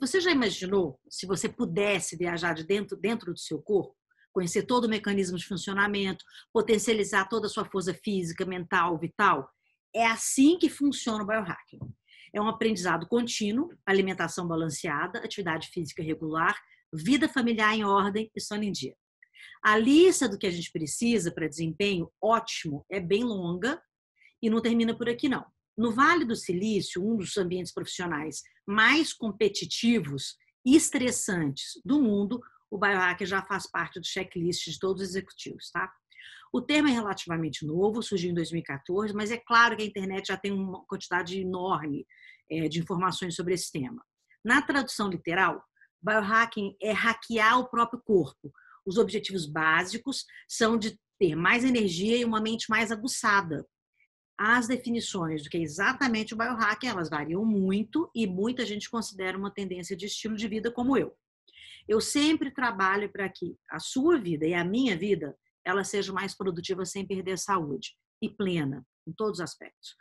Você já imaginou se você pudesse viajar de dentro, dentro do seu corpo? Conhecer todo o mecanismo de funcionamento, potencializar toda a sua força física, mental, vital? É assim que funciona o biohacking. É um aprendizado contínuo, alimentação balanceada, atividade física regular, vida familiar em ordem e sono em dia. A lista do que a gente precisa para desempenho ótimo é bem longa e não termina por aqui, não. No Vale do Silício, um dos ambientes profissionais mais competitivos e estressantes do mundo, o biohacker já faz parte do checklist de todos os executivos, tá? O termo é relativamente novo, surgiu em 2014, mas é claro que a internet já tem uma quantidade enorme é, de informações sobre esse tema. Na tradução literal, biohacking é hackear o próprio corpo. Os objetivos básicos são de ter mais energia e uma mente mais aguçada, as definições do que é exatamente o biohacking, elas variam muito e muita gente considera uma tendência de estilo de vida como eu. Eu sempre trabalho para que a sua vida e a minha vida ela seja mais produtiva sem perder a saúde e plena em todos os aspectos.